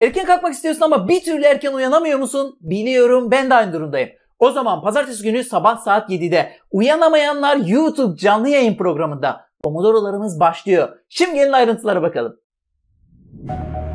Erken kalkmak istiyorsun ama bir türlü erken uyanamıyor musun? Biliyorum ben de aynı durumdayım. O zaman pazartesi günü sabah saat 7'de uyanamayanlar YouTube canlı yayın programında Pomodoro'larımız başlıyor. Şimdi gelin ayrıntılara bakalım. Müzik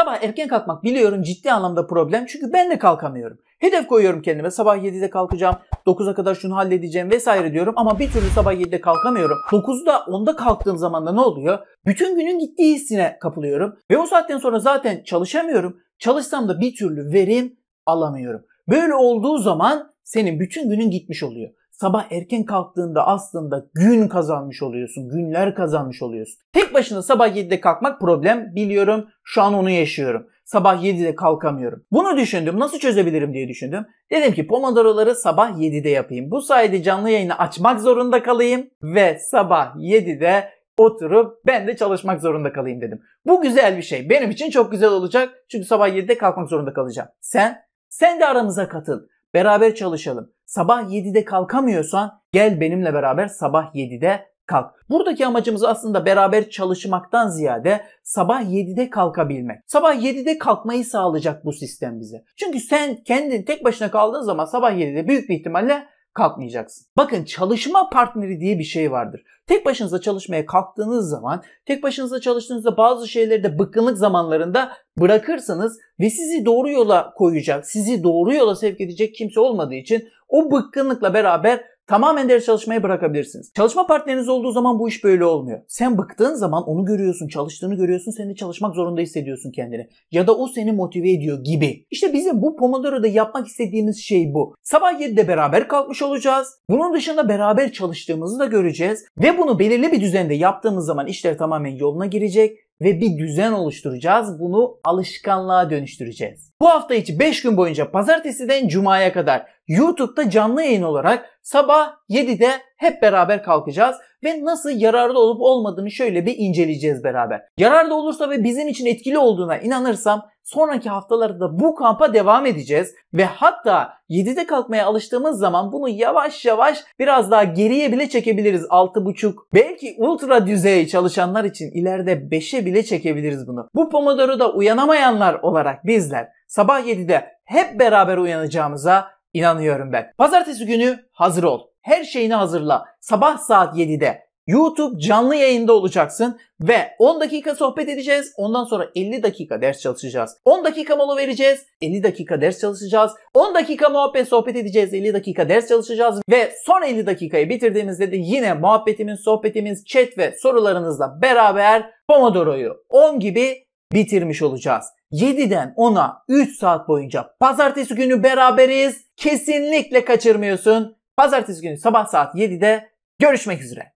Sabah erken kalkmak biliyorum ciddi anlamda problem çünkü ben de kalkamıyorum. Hedef koyuyorum kendime sabah 7'de kalkacağım, 9'a kadar şunu halledeceğim vesaire diyorum ama bir türlü sabah 7'de kalkamıyorum. 9'da 10'da kalktığım zaman da ne oluyor? Bütün günün gittiği hissine kapılıyorum ve o saatten sonra zaten çalışamıyorum. Çalışsam da bir türlü verim alamıyorum. Böyle olduğu zaman senin bütün günün gitmiş oluyor sabah erken kalktığında aslında gün kazanmış oluyorsun. Günler kazanmış oluyorsun. Tek başına sabah 7'de kalkmak problem biliyorum. Şu an onu yaşıyorum. Sabah 7'de kalkamıyorum. Bunu düşündüm. Nasıl çözebilirim diye düşündüm. Dedim ki Pomodoro'ları sabah 7'de yapayım. Bu sayede canlı yayını açmak zorunda kalayım ve sabah 7'de oturup ben de çalışmak zorunda kalayım dedim. Bu güzel bir şey. Benim için çok güzel olacak. Çünkü sabah 7'de kalkmak zorunda kalacağım. Sen sen de aramıza katıl. Beraber çalışalım sabah 7'de kalkamıyorsan gel benimle beraber sabah 7'de kalk. Buradaki amacımız aslında beraber çalışmaktan ziyade sabah 7'de kalkabilmek. Sabah 7'de kalkmayı sağlayacak bu sistem bize. Çünkü sen kendin tek başına kaldığın zaman sabah 7'de büyük bir ihtimalle kalkmayacaksın. Bakın çalışma partneri diye bir şey vardır. Tek başınıza çalışmaya kalktığınız zaman, tek başınıza çalıştığınızda bazı şeyleri de bıkkınlık zamanlarında bırakırsanız ve sizi doğru yola koyacak, sizi doğru yola sevk edecek kimse olmadığı için o bıkkınlıkla beraber Tamamen ders çalışmayı bırakabilirsiniz. Çalışma partneriniz olduğu zaman bu iş böyle olmuyor. Sen bıktığın zaman onu görüyorsun, çalıştığını görüyorsun, sen de çalışmak zorunda hissediyorsun kendini. Ya da o seni motive ediyor gibi. İşte bizim bu Pomodoro'da yapmak istediğimiz şey bu. Sabah 7'de beraber kalkmış olacağız. Bunun dışında beraber çalıştığımızı da göreceğiz. Ve bunu belirli bir düzende yaptığımız zaman işler tamamen yoluna girecek ve bir düzen oluşturacağız. Bunu alışkanlığa dönüştüreceğiz. Bu hafta içi 5 gün boyunca pazartesiden cumaya kadar YouTube'da canlı yayın olarak sabah 7'de hep beraber kalkacağız ve nasıl yararlı olup olmadığını şöyle bir inceleyeceğiz beraber. Yararlı olursa ve bizim için etkili olduğuna inanırsam Sonraki haftalarda da bu kampa devam edeceğiz ve hatta 7'de kalkmaya alıştığımız zaman bunu yavaş yavaş biraz daha geriye bile çekebiliriz. 6.5 belki ultra düzey çalışanlar için ileride 5'e bile çekebiliriz bunu. Bu pomodoro da uyanamayanlar olarak bizler sabah 7'de hep beraber uyanacağımıza inanıyorum ben. Pazartesi günü hazır ol. Her şeyini hazırla. Sabah saat 7'de YouTube canlı yayında olacaksın ve 10 dakika sohbet edeceğiz. Ondan sonra 50 dakika ders çalışacağız. 10 dakika mola vereceğiz. 50 dakika ders çalışacağız. 10 dakika muhabbet sohbet edeceğiz. 50 dakika ders çalışacağız ve son 50 dakikayı bitirdiğimizde de yine muhabbetimiz, sohbetimiz, chat ve sorularınızla beraber Pomodoro'yu 10 gibi bitirmiş olacağız. 7'den 10'a 3 saat boyunca pazartesi günü beraberiz. Kesinlikle kaçırmıyorsun. Pazartesi günü sabah saat 7'de görüşmek üzere.